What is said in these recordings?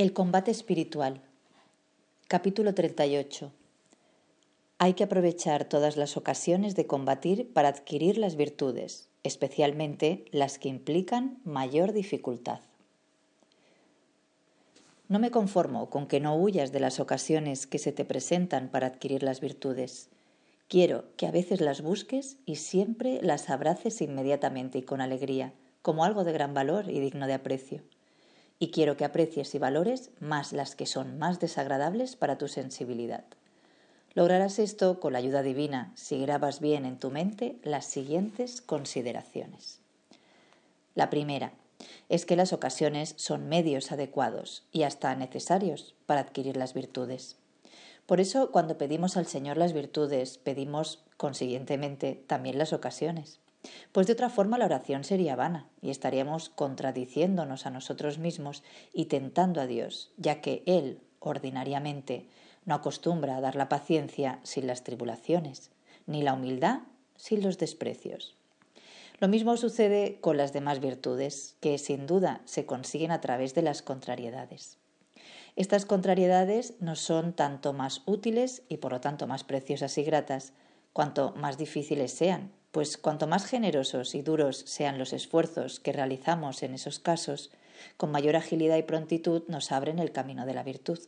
El combate espiritual. Capítulo 38. Hay que aprovechar todas las ocasiones de combatir para adquirir las virtudes, especialmente las que implican mayor dificultad. No me conformo con que no huyas de las ocasiones que se te presentan para adquirir las virtudes. Quiero que a veces las busques y siempre las abraces inmediatamente y con alegría, como algo de gran valor y digno de aprecio y quiero que aprecies y valores más las que son más desagradables para tu sensibilidad. Lograrás esto con la ayuda divina si grabas bien en tu mente las siguientes consideraciones. La primera es que las ocasiones son medios adecuados y hasta necesarios para adquirir las virtudes. Por eso, cuando pedimos al Señor las virtudes, pedimos, consiguientemente, también las ocasiones. Pues de otra forma la oración sería vana y estaríamos contradiciéndonos a nosotros mismos y tentando a Dios, ya que Él, ordinariamente, no acostumbra a dar la paciencia sin las tribulaciones, ni la humildad sin los desprecios. Lo mismo sucede con las demás virtudes, que sin duda se consiguen a través de las contrariedades. Estas contrariedades nos son tanto más útiles y por lo tanto más preciosas y gratas, cuanto más difíciles sean, pues cuanto más generosos y duros sean los esfuerzos que realizamos en esos casos, con mayor agilidad y prontitud nos abren el camino de la virtud.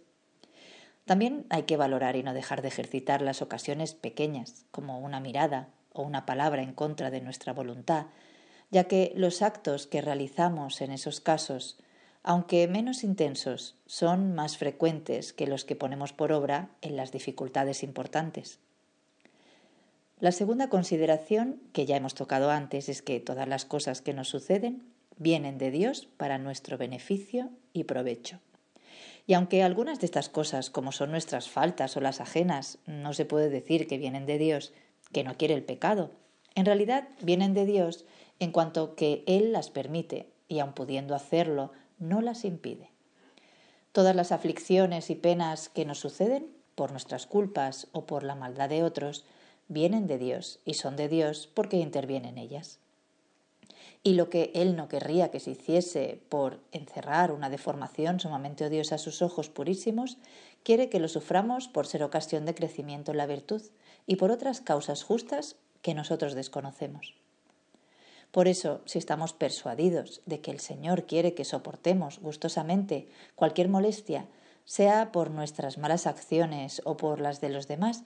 También hay que valorar y no dejar de ejercitar las ocasiones pequeñas, como una mirada o una palabra en contra de nuestra voluntad, ya que los actos que realizamos en esos casos, aunque menos intensos, son más frecuentes que los que ponemos por obra en las dificultades importantes. La segunda consideración, que ya hemos tocado antes, es que todas las cosas que nos suceden vienen de Dios para nuestro beneficio y provecho. Y aunque algunas de estas cosas, como son nuestras faltas o las ajenas, no se puede decir que vienen de Dios, que no quiere el pecado, en realidad vienen de Dios en cuanto que Él las permite y aun pudiendo hacerlo, no las impide. Todas las aflicciones y penas que nos suceden por nuestras culpas o por la maldad de otros vienen de Dios y son de Dios porque intervienen ellas. Y lo que él no querría que se hiciese por encerrar una deformación sumamente odiosa a sus ojos purísimos, quiere que lo suframos por ser ocasión de crecimiento en la virtud y por otras causas justas que nosotros desconocemos. Por eso, si estamos persuadidos de que el Señor quiere que soportemos gustosamente cualquier molestia, sea por nuestras malas acciones o por las de los demás,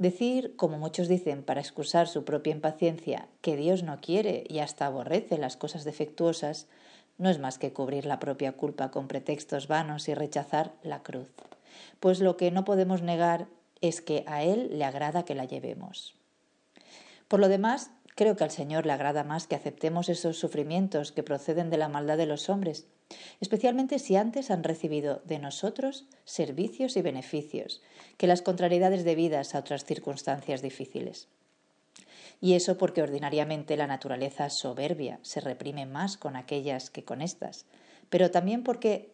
Decir, como muchos dicen, para excusar su propia impaciencia, que Dios no quiere y hasta aborrece las cosas defectuosas, no es más que cubrir la propia culpa con pretextos vanos y rechazar la cruz, pues lo que no podemos negar es que a Él le agrada que la llevemos. Por lo demás, Creo que al Señor le agrada más que aceptemos esos sufrimientos que proceden de la maldad de los hombres, especialmente si antes han recibido de nosotros servicios y beneficios, que las contrariedades debidas a otras circunstancias difíciles. Y eso porque ordinariamente la naturaleza soberbia se reprime más con aquellas que con estas, pero también porque,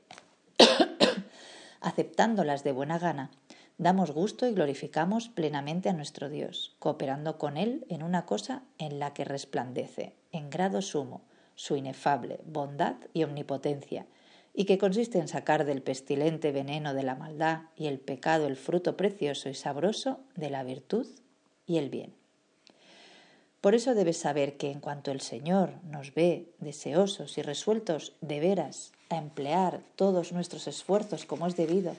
aceptándolas de buena gana, damos gusto y glorificamos plenamente a nuestro Dios, cooperando con Él en una cosa en la que resplandece, en grado sumo, su inefable bondad y omnipotencia, y que consiste en sacar del pestilente veneno de la maldad y el pecado el fruto precioso y sabroso de la virtud y el bien. Por eso debes saber que en cuanto el Señor nos ve deseosos y resueltos de veras a emplear todos nuestros esfuerzos como es debido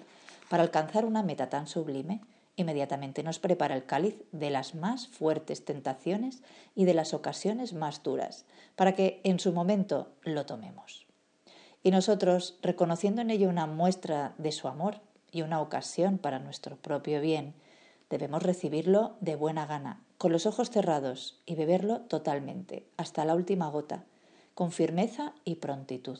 para alcanzar una meta tan sublime, inmediatamente nos prepara el cáliz de las más fuertes tentaciones y de las ocasiones más duras, para que en su momento lo tomemos. Y nosotros, reconociendo en ello una muestra de su amor y una ocasión para nuestro propio bien, debemos recibirlo de buena gana, con los ojos cerrados y beberlo totalmente, hasta la última gota, con firmeza y prontitud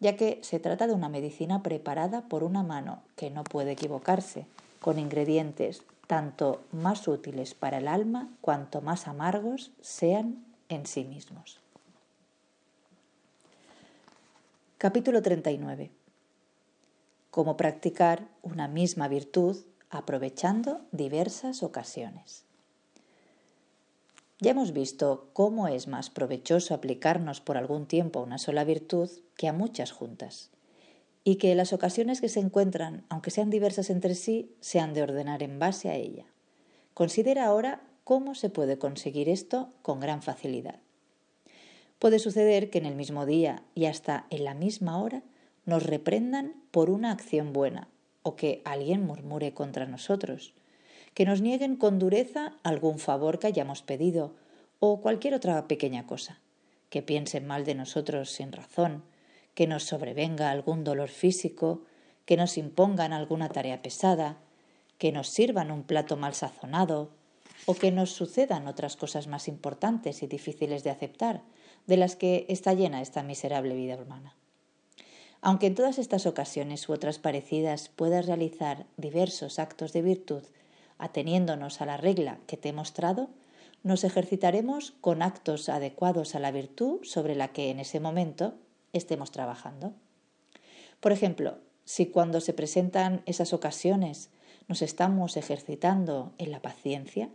ya que se trata de una medicina preparada por una mano que no puede equivocarse, con ingredientes tanto más útiles para el alma cuanto más amargos sean en sí mismos. Capítulo 39. Cómo practicar una misma virtud aprovechando diversas ocasiones. Ya hemos visto cómo es más provechoso aplicarnos por algún tiempo a una sola virtud que a muchas juntas, y que las ocasiones que se encuentran, aunque sean diversas entre sí, se han de ordenar en base a ella. Considera ahora cómo se puede conseguir esto con gran facilidad. Puede suceder que en el mismo día y hasta en la misma hora nos reprendan por una acción buena, o que alguien murmure contra nosotros, que nos nieguen con dureza algún favor que hayamos pedido o cualquier otra pequeña cosa, que piensen mal de nosotros sin razón, que nos sobrevenga algún dolor físico, que nos impongan alguna tarea pesada, que nos sirvan un plato mal sazonado, o que nos sucedan otras cosas más importantes y difíciles de aceptar, de las que está llena esta miserable vida humana. Aunque en todas estas ocasiones u otras parecidas puedas realizar diversos actos de virtud ateniéndonos a la regla que te he mostrado, nos ejercitaremos con actos adecuados a la virtud sobre la que en ese momento estemos trabajando. Por ejemplo, si cuando se presentan esas ocasiones nos estamos ejercitando en la paciencia,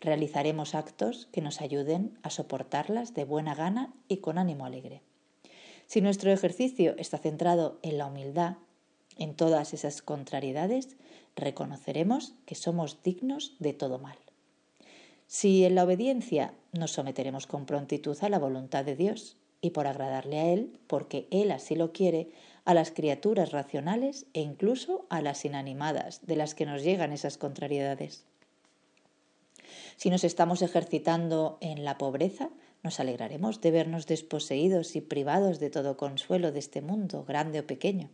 realizaremos actos que nos ayuden a soportarlas de buena gana y con ánimo alegre. Si nuestro ejercicio está centrado en la humildad, en todas esas contrariedades reconoceremos que somos dignos de todo mal. Si en la obediencia nos someteremos con prontitud a la voluntad de Dios y por agradarle a Él, porque Él así lo quiere, a las criaturas racionales e incluso a las inanimadas, de las que nos llegan esas contrariedades. Si nos estamos ejercitando en la pobreza, nos alegraremos de vernos desposeídos y privados de todo consuelo de este mundo, grande o pequeño.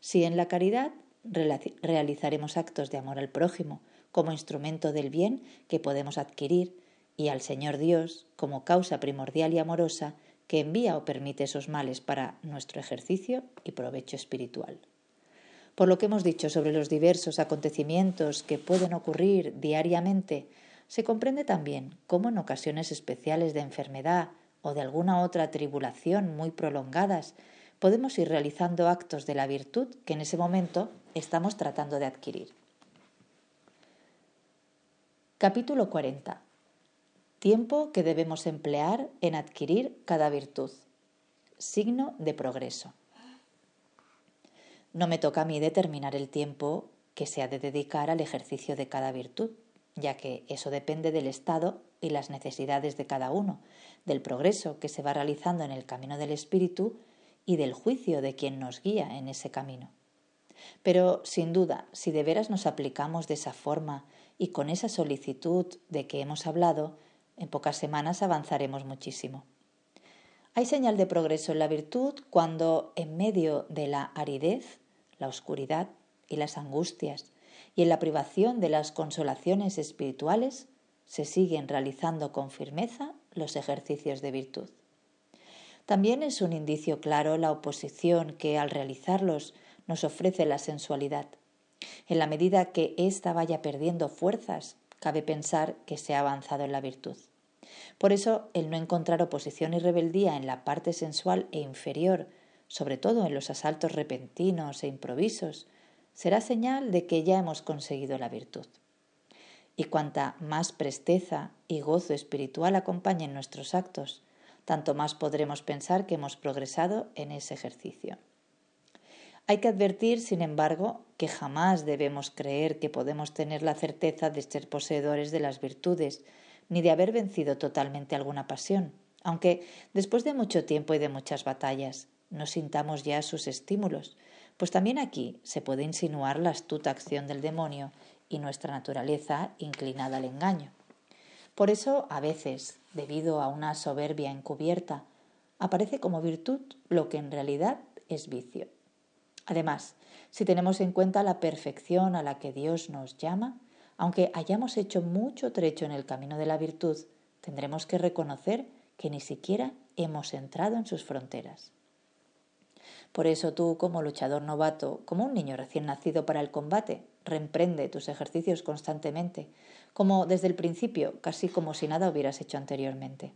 Si en la caridad realizaremos actos de amor al prójimo como instrumento del bien que podemos adquirir y al Señor Dios como causa primordial y amorosa que envía o permite esos males para nuestro ejercicio y provecho espiritual. Por lo que hemos dicho sobre los diversos acontecimientos que pueden ocurrir diariamente, se comprende también cómo en ocasiones especiales de enfermedad o de alguna otra tribulación muy prolongadas podemos ir realizando actos de la virtud que en ese momento estamos tratando de adquirir. Capítulo 40. Tiempo que debemos emplear en adquirir cada virtud. Signo de progreso. No me toca a mí determinar el tiempo que se ha de dedicar al ejercicio de cada virtud, ya que eso depende del estado y las necesidades de cada uno, del progreso que se va realizando en el camino del espíritu y del juicio de quien nos guía en ese camino. Pero, sin duda, si de veras nos aplicamos de esa forma y con esa solicitud de que hemos hablado, en pocas semanas avanzaremos muchísimo. Hay señal de progreso en la virtud cuando, en medio de la aridez, la oscuridad y las angustias, y en la privación de las consolaciones espirituales, se siguen realizando con firmeza los ejercicios de virtud. También es un indicio claro la oposición que, al realizarlos, nos ofrece la sensualidad. En la medida que ésta vaya perdiendo fuerzas, cabe pensar que se ha avanzado en la virtud. Por eso, el no encontrar oposición y rebeldía en la parte sensual e inferior, sobre todo en los asaltos repentinos e improvisos, será señal de que ya hemos conseguido la virtud. Y cuanta más presteza y gozo espiritual acompañen nuestros actos, tanto más podremos pensar que hemos progresado en ese ejercicio. Hay que advertir, sin embargo, que jamás debemos creer que podemos tener la certeza de ser poseedores de las virtudes, ni de haber vencido totalmente alguna pasión, aunque, después de mucho tiempo y de muchas batallas, no sintamos ya sus estímulos, pues también aquí se puede insinuar la astuta acción del demonio y nuestra naturaleza inclinada al engaño. Por eso, a veces, debido a una soberbia encubierta, aparece como virtud lo que en realidad es vicio. Además, si tenemos en cuenta la perfección a la que Dios nos llama, aunque hayamos hecho mucho trecho en el camino de la virtud, tendremos que reconocer que ni siquiera hemos entrado en sus fronteras. Por eso tú, como luchador novato, como un niño recién nacido para el combate, reemprende tus ejercicios constantemente, como desde el principio, casi como si nada hubieras hecho anteriormente.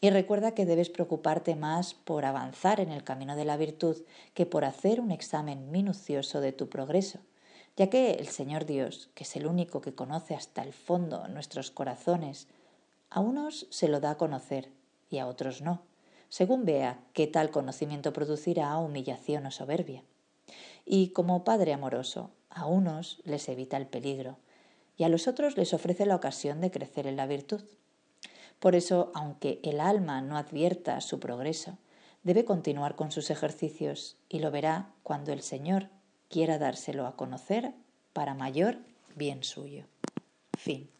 Y recuerda que debes preocuparte más por avanzar en el camino de la virtud que por hacer un examen minucioso de tu progreso, ya que el Señor Dios, que es el único que conoce hasta el fondo nuestros corazones, a unos se lo da a conocer y a otros no según vea qué tal conocimiento producirá humillación o soberbia. Y como Padre amoroso, a unos les evita el peligro y a los otros les ofrece la ocasión de crecer en la virtud. Por eso, aunque el alma no advierta su progreso, debe continuar con sus ejercicios y lo verá cuando el Señor quiera dárselo a conocer para mayor bien suyo. Fin.